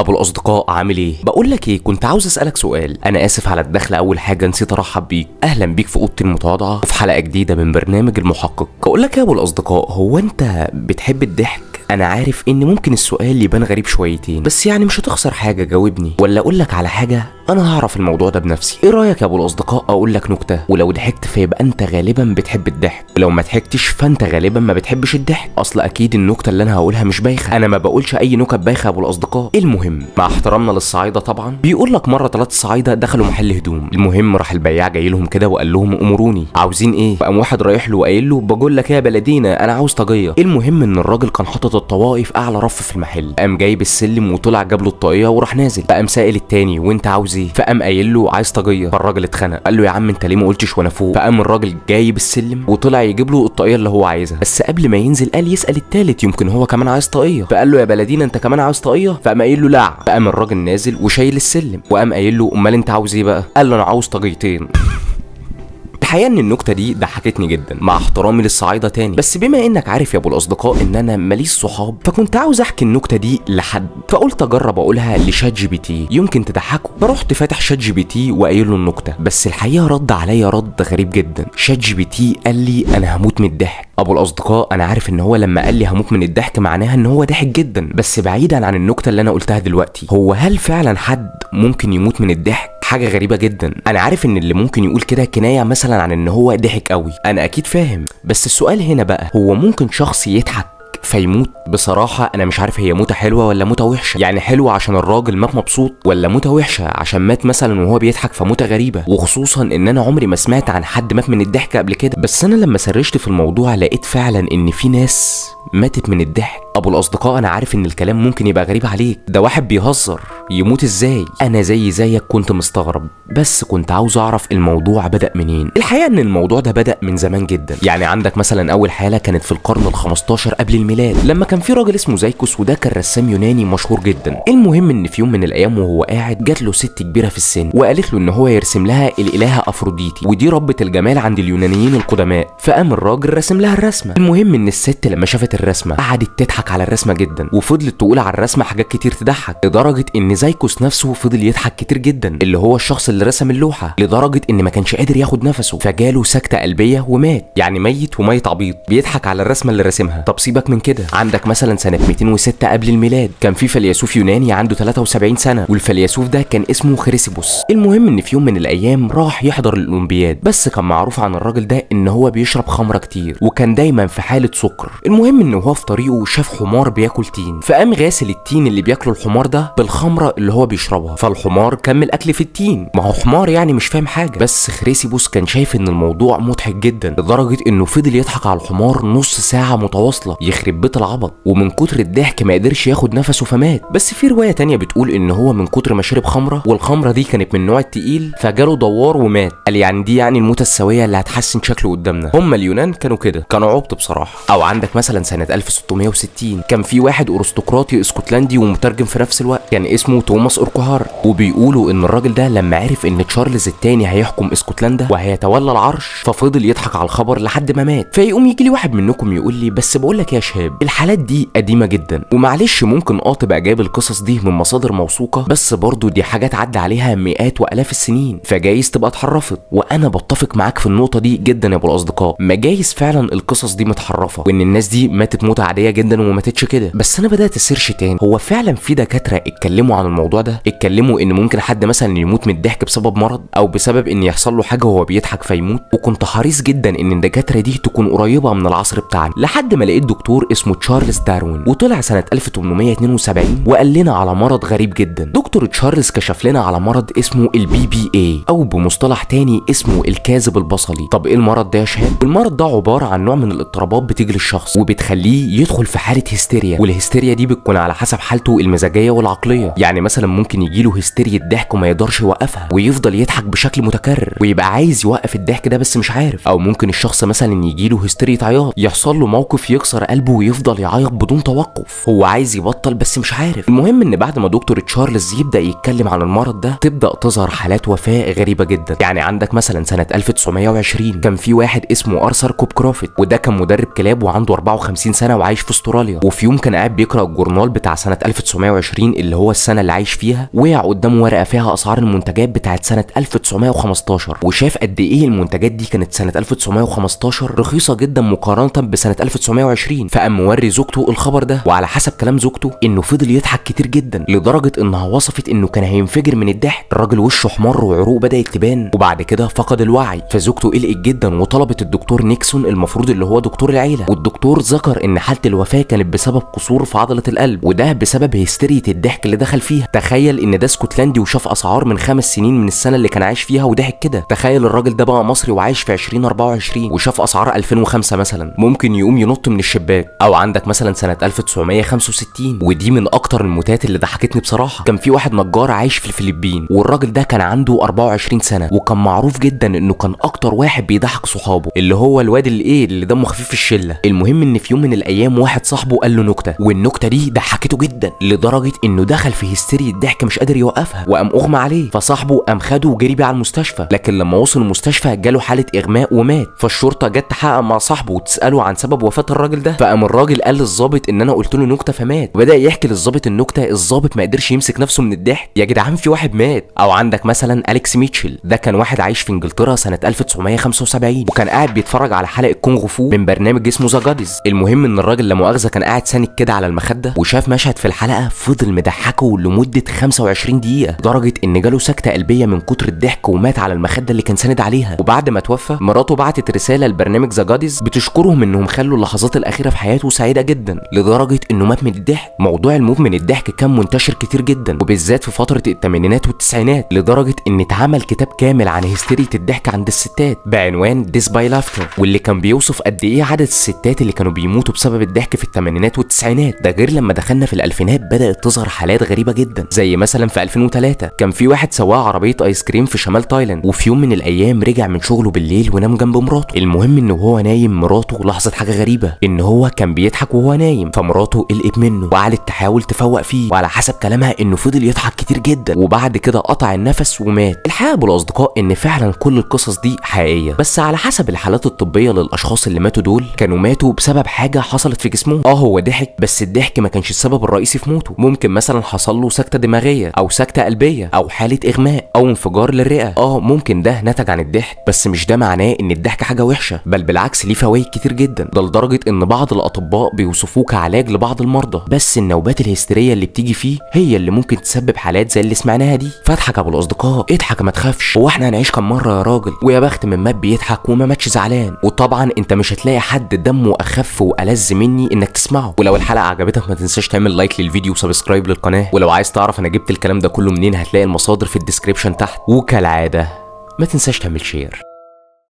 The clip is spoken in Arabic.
ابو الاصدقاء عامل ايه بقول لك ايه كنت عاوز اسالك سؤال انا اسف على الدخل اول حاجه نسيت ارحب بيك اهلا بيك في اوضتي المتواضعه في حلقه جديده من برنامج المحقق بقول لك يا ابو الاصدقاء هو انت بتحب الضحك انا عارف ان ممكن السؤال يبان غريب شويتين بس يعني مش هتخسر حاجه جاوبني ولا اقول لك على حاجه انا هعرف الموضوع ده بنفسي ايه رايك يا ابو الاصدقاء اقول لك نكته ولو ضحكت فيبقى انت غالبا بتحب الضحك ولو ما ضحكتش فانت غالبا ما بتحبش الضحك اصل اكيد النكته اللي انا هقولها مش بايخه انا ما بقولش اي نكت بايخه يا ابو الاصدقاء إيه المهم مع احترامنا للصعايده طبعا بيقول لك مره ثلاث صعايده دخلوا محل هدوم المهم راح البياع جاي لهم كده وقال لهم امروني عاوزين ايه قام واحد رايح له وقايل له بقول لك يا بلدينا انا عاوز طاجيه المهم ان الراجل كان حاطط الطوائف اعلى رف في المحل قام جايب السلم وطلع جاب له الطاقيه وراح نازل فقام سائل التاني وانت عاوز ايه فقام قايل له عايز طاقيه فالراجل اتخنق قال له يا عم انت ليه ما قلتش وانا فوق فقام الراجل جايب السلم وطلع يجيب له الطاقيه اللي هو عايزها بس قبل ما ينزل قال يسال التالت يمكن هو كمان عايز طاقيه فقال له يا بلدينا انت كمان عاوز طاقيه فقام قايل له لا فقام الراجل نازل وشايل السلم وقام قايل له امال انت عاوز ايه بقى قال له انا عاوز طاقيتين الحقيقه ان النكته دي ضحكتني جدا مع احترامي للصعايده تاني بس بما انك عارف يا ابو الاصدقاء ان انا ماليش صحاب فكنت عاوز احكي النكته دي لحد فقلت اجرب اقولها لشات جي بي تي يمكن تضحكه فرحت فاتح شات جي بي تي وقايل له النكته بس الحقيقه رد عليا رد غريب جدا شات جي بي تي قال لي انا هموت من الضحك ابو الاصدقاء انا عارف ان هو لما قال لي هموت من الضحك معناها ان هو ضحك جدا بس بعيدا عن النكته اللي انا قلتها دلوقتي هو هل فعلا حد ممكن يموت من الضحك حاجه غريبه جدا انا عارف ان اللي ممكن يقول كده كنايه مثلا عن ان هو ضحك قوي انا اكيد فاهم بس السؤال هنا بقى هو ممكن شخص يضحك فيموت بصراحة أنا مش عارف هي موتة حلوة ولا موتة وحشة يعني حلوة عشان الراجل مات مبسوط ولا موتة وحشة عشان مات مثلا وهو بيضحك فموتة غريبة وخصوصا إن أنا عمري ما سمعت عن حد مات من الضحك قبل كده بس أنا لما سرشت في الموضوع لقيت فعلا إن في ناس ماتت من الضحك ابو الاصدقاء انا عارف ان الكلام ممكن يبقى غريب عليك ده واحد بيهزر يموت ازاي انا زي زيك كنت مستغرب بس كنت عاوز اعرف الموضوع بدا منين الحقيقه ان الموضوع ده بدا من زمان جدا يعني عندك مثلا اول حاله كانت في القرن ال15 قبل الميلاد لما كان في راجل اسمه زيكوس وده كان رسام يوناني مشهور جدا المهم ان في يوم من الايام وهو قاعد جات له ست كبيره في السن وقالت له ان هو يرسم لها الالهه افروديتي ودي ربه الجمال عند اليونانيين القدماء فقام الراجل رسم لها الرسمه المهم ان الست لما شافت الرسمه قعدت تضحك بتضحك على الرسمه جدا وفضلت تقول على الرسمه حاجات كتير تضحك لدرجه ان زايكوس نفسه فضل يضحك كتير جدا اللي هو الشخص اللي رسم اللوحه لدرجه ان ما كانش قادر ياخد نفسه فجاله سكته قلبيه ومات يعني ميت وميت عبيط بيضحك على الرسمه اللي راسمها طب سيبك من كده عندك مثلا سنه 206 قبل الميلاد كان في فيلسوف يوناني عنده 73 سنه والفيلسوف ده كان اسمه خريسيبوس المهم ان في يوم من الايام راح يحضر الاولمبياد بس كان معروف عن الراجل ده ان هو بيشرب خمره كتير وكان دايما في حاله سكر المهم ان هو في طريقه شاف حمار بياكل تين فقام غاسل التين اللي بياكله الحمار ده بالخمره اللي هو بيشربها فالحمار كمل اكل في التين ما هو حمار يعني مش فاهم حاجه بس خريسيبوس كان شايف ان الموضوع مضحك جدا لدرجه انه فضل يضحك على الحمار نص ساعه متواصله يخرب بيت العبط ومن كتر الضحك ما قدرش ياخد نفسه فمات بس في روايه تانية بتقول ان هو من كتر ما شرب خمره والخمره دي كانت من النوع التقيل فجاله دوار ومات قال يعني دي يعني الموتة السوية اللي هتحسن شكله قدامنا هم اليونان كانوا كده كانوا عبط بصراحة او عندك مثلا سنة 1660 1960 كان في واحد ارستقراطي اسكتلندي ومترجم في نفس الوقت كان اسمه توماس اوركهار وبيقولوا ان الراجل ده لما عرف ان تشارلز الثاني هيحكم اسكتلندا وهيتولى العرش ففضل يضحك على الخبر لحد ما مات فيقوم يجي لي واحد منكم يقول لي بس بقول لك يا شهاب الحالات دي قديمه جدا ومعلش ممكن اه تبقى جايب القصص دي من مصادر موثوقه بس برضه دي حاجات عدى عليها مئات والاف السنين فجايز تبقى اتحرفت وانا بتفق معاك في النقطه دي جدا يا ابو الاصدقاء ما جايز فعلا القصص دي متحرفه وان الناس دي ماتت موته عاديه جدا وما ماتتش كده بس انا بدات اسيرش تاني هو فعلا في دكاتره اتكلموا عن الموضوع ده اتكلموا ان ممكن حد مثلا يموت من الضحك بسبب مرض او بسبب ان يحصل له حاجه وهو بيضحك فيموت وكنت حريص جدا ان الدكاتره دي تكون قريبه من العصر بتاعنا لحد ما لقيت دكتور اسمه تشارلز داروين وطلع سنه 1872 وقال لنا على مرض غريب جدا دكتور تشارلز كشف لنا على مرض اسمه البي بي اي او بمصطلح تاني اسمه الكاذب البصري طب ايه المرض ده يا شهاب المرض ده عباره عن نوع من الاضطرابات بتجري للشخص وبتخليه يدخل في حاله حاله هستيريا والهستيريا دي بتكون على حسب حالته المزاجيه والعقليه يعني مثلا ممكن يجيله هستيريا ضحك وما يقدرش يوقفها ويفضل يضحك بشكل متكرر ويبقى عايز يوقف الضحك ده بس مش عارف او ممكن الشخص مثلا يجيله هستيريا عياط يحصل له موقف يكسر قلبه ويفضل يعيط بدون توقف هو عايز يبطل بس مش عارف المهم ان بعد ما دكتور تشارلز يبدا يتكلم عن المرض ده تبدا تظهر حالات وفاه غريبه جدا يعني عندك مثلا سنه 1920 كان في واحد اسمه ارثر كوبكرافت وده كان مدرب كلاب وعنده 54 سنه وعايش في استراليا ايطاليا وفي يوم كان قاعد بيقرا الجورنال بتاع سنه 1920 اللي هو السنه اللي عايش فيها وقع قدامه ورقه فيها اسعار المنتجات بتاعه سنه 1915 وشاف قد ايه المنتجات دي كانت سنه 1915 رخيصه جدا مقارنه بسنه 1920 فقام موري زوجته الخبر ده وعلى حسب كلام زوجته انه فضل يضحك كتير جدا لدرجه انها وصفت انه كان هينفجر من الضحك الراجل وشه حمر وعروق بدات تبان وبعد كده فقد الوعي فزوجته قلقت جدا وطلبت الدكتور نيكسون المفروض اللي هو دكتور العيله والدكتور ذكر ان حاله الوفاه كان كانت بسبب قصور في عضله القلب وده بسبب هيستيريه الضحك اللي دخل فيها تخيل ان ده اسكتلندي وشاف اسعار من خمس سنين من السنه اللي كان عايش فيها وضحك كده تخيل الراجل ده بقى مصري وعايش في 2024 وشاف اسعار 2005 مثلا ممكن يقوم ينط من الشباك او عندك مثلا سنه 1965 ودي من اكتر الموتات اللي ضحكتني بصراحه كان في واحد نجار عايش في الفلبين والراجل ده كان عنده 24 سنه وكان معروف جدا انه كان اكتر واحد بيضحك صحابه اللي هو الواد الايه اللي دمه خفيف في الشله المهم ان في يوم من الايام واحد صاحبه صاحبه قال له نكته والنكته دي ضحكته جدا لدرجه انه دخل في هيستيري الضحك مش قادر يوقفها وقام اغمى عليه فصاحبه قام خده وجري بيه على المستشفى لكن لما وصل المستشفى جاله حاله اغماء ومات فالشرطه جت تحقق مع صاحبه وتساله عن سبب وفاه الراجل ده فقام الراجل قال للظابط ان انا قلت له نكته فمات وبدا يحكي للظابط النكته الظابط ما قدرش يمسك نفسه من الضحك يا جدعان في واحد مات او عندك مثلا اليكس ميتشل ده كان واحد عايش في انجلترا سنه 1975 وكان قاعد بيتفرج على حلقه كونغ فو من برنامج اسمه ذا المهم ان الراجل لا مؤاخذه كان قاعد ساند كده على المخده وشاف مشهد في الحلقه فضل مضحكه لمده 25 دقيقه لدرجه ان جاله سكته قلبيه من كتر الضحك ومات على المخده اللي كان ساند عليها وبعد ما توفى مراته بعتت رساله لبرنامج ذا جاديز بتشكرهم انهم خلوا اللحظات الاخيره في حياته سعيده جدا لدرجه انه مات من الضحك موضوع الموت من الضحك كان منتشر كتير جدا وبالذات في فتره الثمانينات والتسعينات لدرجه ان اتعمل كتاب كامل عن هستيريه الضحك عند الستات بعنوان ديس باي لافتر واللي كان بيوصف قد ايه عدد الستات اللي كانوا بيموتوا بسبب الضحك في الثمانينات الثمانينات والتسعينات ده غير لما دخلنا في الالفينات بدات تظهر حالات غريبه جدا زي مثلا في 2003 كان في واحد سواق عربيه ايس كريم في شمال تايلاند وفي يوم من الايام رجع من شغله بالليل ونام جنب مراته المهم ان هو نايم مراته لاحظت حاجه غريبه ان هو كان بيضحك وهو نايم فمراته قلقت منه وقعدت تحاول تفوق فيه وعلى حسب كلامها انه فضل يضحك كتير جدا وبعد كده قطع النفس ومات الحقيقه بالاصدقاء ان فعلا كل القصص دي حقيقيه بس على حسب الحالات الطبيه للاشخاص اللي ماتوا دول كانوا ماتوا بسبب حاجه حصلت في جسمهم اه هو ضحك بس الضحك ما كانش السبب الرئيسي في موته ممكن مثلا حصل له سكته دماغيه او سكته قلبيه او حاله اغماء او انفجار للرئه اه ممكن ده نتج عن الضحك بس مش ده معناه ان الضحك حاجه وحشه بل بالعكس ليه فوائد كتير جدا ده لدرجه ان بعض الاطباء بيوصفوه كعلاج لبعض المرضى بس النوبات الهستيريه اللي بتيجي فيه هي اللي ممكن تسبب حالات زي اللي سمعناها دي فاضحك ابو الاصدقاء اضحك ما تخافش هو احنا هنعيش كام مره يا راجل ويا بخت من مات بيضحك وما ماتش زعلان وطبعا انت مش هتلاقي حد دمه اخف والذ مني انك تسمعه ولو الحلقه عجبتك ما تنساش تعمل لايك للفيديو وسبسكرايب للقناه ولو عايز تعرف انا جبت الكلام ده كله منين هتلاقي المصادر في الديسكريبشن تحت وكالعاده ما تنساش تعمل شير